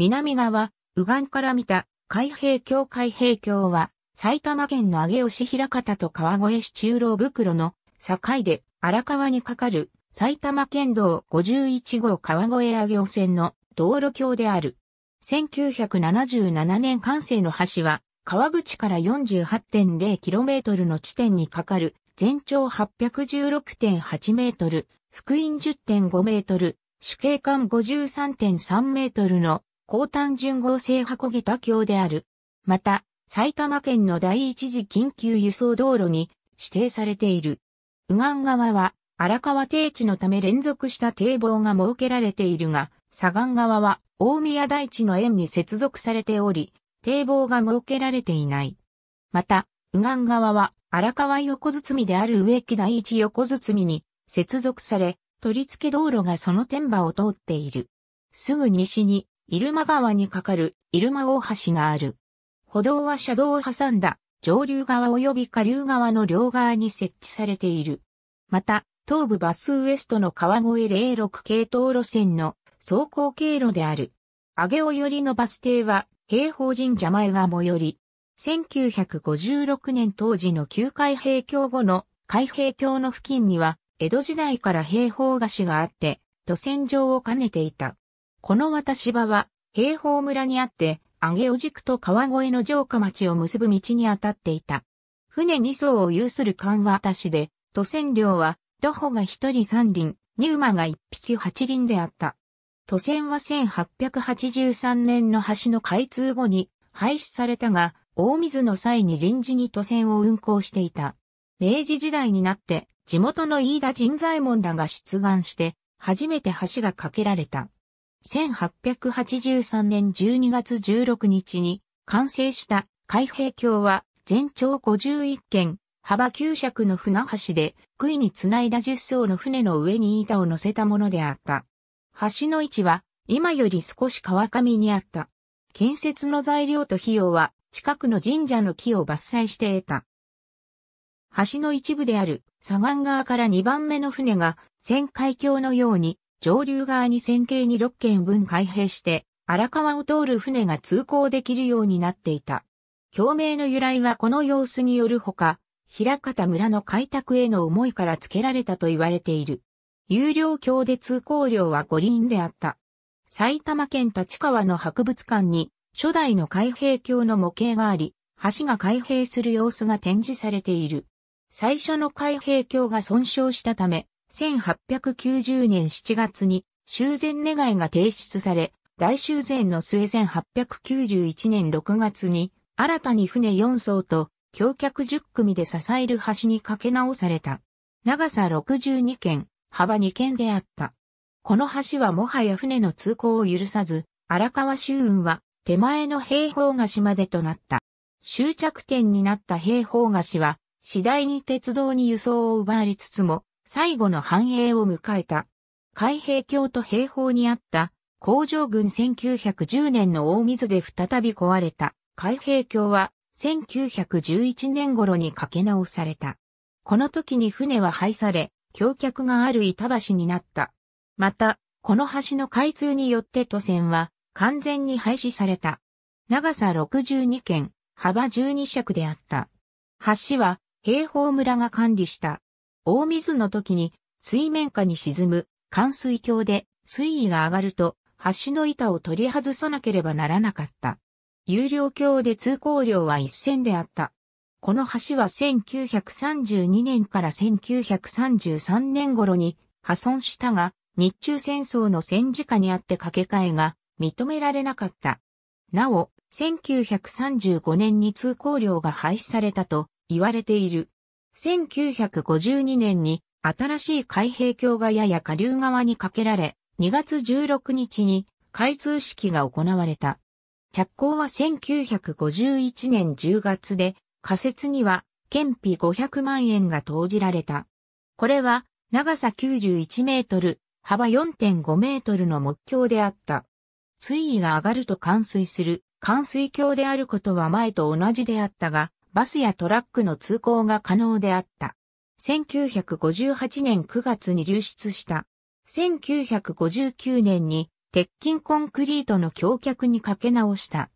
南側、右岸から見た、海平橋海平橋は、埼玉県の上尾市平方と川越市中央袋の境で荒川に架かる埼玉県道51号川越上尾線の道路橋である。1977年完成の橋は川口から 48.0km の地点に架かる全長 816.8m、福音 10.5m、主景観 53.3m の高単純合成箱桁橋である。また、埼玉県の第一次緊急輸送道路に指定されている。右岸側は荒川低地のため連続した堤防が設けられているが、左岸側は大宮大地の縁に接続されており、堤防が設けられていない。また、右岸側は荒川横包みである植木第一横包みに接続され、取り付け道路がその天馬を通っている。すぐ西に入間川に架かる入間大橋がある。歩道は車道を挟んだ上流側及び下流側の両側に設置されている。また、東部バスウエストの川越06系統路線の走行経路である。上尾寄りのバス停は、平方神社前が最寄り。1956年当時の旧海平橋後の海平橋の付近には、江戸時代から平方菓子があって、土線上を兼ねていた。この渡し場は、平方村にあって、上尾軸と川越の城下町を結ぶ道にあたっていた。船2層を有する艦渡しで、渡船量は、徒歩が1人3輪、2馬が1匹8輪であった。渡船は1883年の橋の開通後に廃止されたが、大水の際に臨時に渡船を運行していた。明治時代になって、地元の飯田神左衛門らが出願して、初めて橋が架けられた。1883年12月16日に完成した海兵橋は全長51軒、幅9尺の船橋で杭につないだ10層の船の上に板を乗せたものであった。橋の位置は今より少し川上にあった。建設の材料と費用は近くの神社の木を伐採して得た。橋の一部である左岸側から2番目の船が仙海峡のように上流側に線形に6軒分開閉して、荒川を通る船が通行できるようになっていた。共鳴の由来はこの様子によるほか、平方村の開拓への思いから付けられたと言われている。有料橋で通行料は五輪であった。埼玉県立川の博物館に初代の開閉橋の模型があり、橋が開閉する様子が展示されている。最初の開閉橋が損傷したため、1890年7月に修繕願いが提出され、大修繕の末1891年6月に、新たに船4艘と橋脚10組で支える橋に架け直された。長さ62軒、幅2軒であった。この橋はもはや船の通行を許さず、荒川周運は手前の平方菓子までとなった。終着点になった平方菓子は、次第に鉄道に輸送を奪われつつも、最後の繁栄を迎えた。海兵橋と兵法にあった工場群1910年の大水で再び壊れた海兵橋は1911年頃にかけ直された。この時に船は廃され、橋脚がある板橋になった。また、この橋の開通によって都線は完全に廃止された。長さ62軒、幅12尺であった。橋は平方村が管理した大水の時に水面下に沈む冠水橋で水位が上がると橋の板を取り外さなければならなかった。有料橋で通行料は一線であった。この橋は1932年から1933年頃に破損したが、日中戦争の戦時下にあって掛け替えが認められなかった。なお、1935年に通行料が廃止されたと言われている。1952年に新しい海兵橋がやや下流側に架けられ、2月16日に開通式が行われた。着工は1951年10月で、仮設には憲費500万円が投じられた。これは長さ91メートル、幅4.5メートルの木橋であった。水位が上がると冠水する、冠水橋であることは前と同じであったが、バスやトラックの通行が可能であった。1958年9月に流出した。1959年に鉄筋コンクリートの橋脚にかけ直した。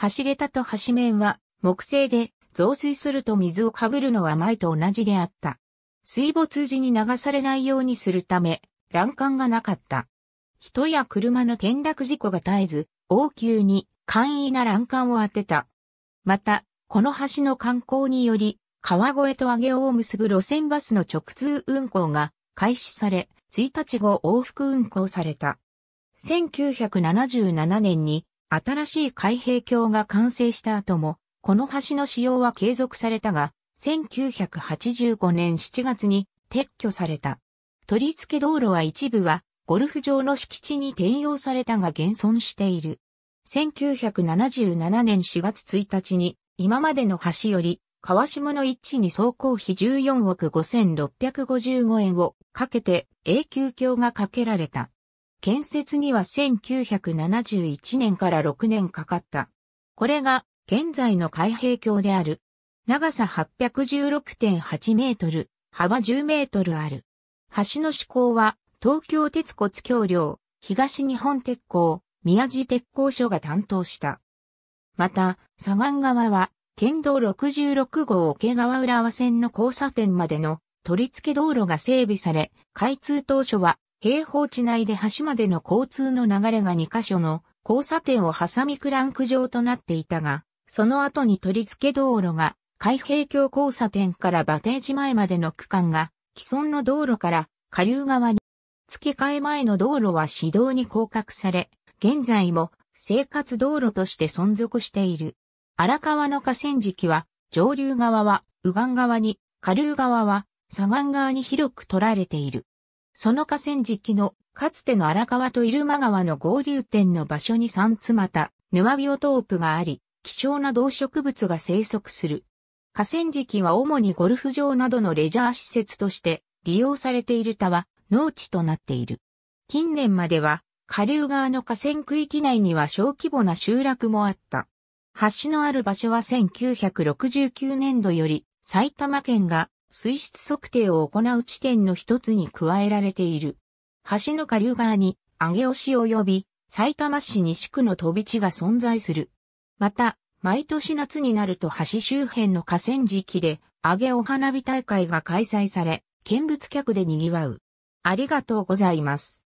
橋桁と橋面は木製で増水すると水をかぶるのは前と同じであった。水没時に流されないようにするため、欄干がなかった。人や車の転落事故が絶えず、応急に簡易な欄干を当てた。また、この橋の観光により、川越と上尾を結ぶ路線バスの直通運行が開始され、1日後往復運行された。1977年に新しい海平橋が完成した後も、この橋の使用は継続されたが、1985年7月に撤去された。取り付け道路は一部はゴルフ場の敷地に転用されたが現存している。1977年4月1日に今までの橋より、川下の一地に総工費14億5655円をかけて永久橋がかけられた。建設には1971年から6年かかった。これが現在の開閉橋である。長さ816.8メートル、幅10メートルある。橋の施工は東京鉄骨橋梁、東日本鉄鋼、宮地鉄工所が担当した。また、左岸側は、県道66号桶川浦和線の交差点までの取り付け道路が整備され、開通当初は、平方地内で橋までの交通の流れが2カ所の交差点を挟みクランク状となっていたが、その後に取り付け道路が、海平橋交差点から馬蹄地前までの区間が、既存の道路から下流側に、付け替え前の道路は市道に降格され、現在も生活道路として存続している。荒川の河川敷は、上流側は右岸側に、下流側は左岸側に広く取られている。その河川敷の、かつての荒川と入間川の合流点の場所に三つまた、沼ビオトープがあり、希少な動植物が生息する。河川敷は主にゴルフ場などのレジャー施設として利用されている他は農地となっている。近年までは下流側の河川区域内には小規模な集落もあった。橋のある場所は1969年度より埼玉県が水質測定を行う地点の一つに加えられている。橋の下流側に上尾市及び埼玉市西区の飛び地が存在する。また、毎年夏になると橋周辺の河川敷で上尾花火大会が開催され、見物客で賑わう。ありがとうございます。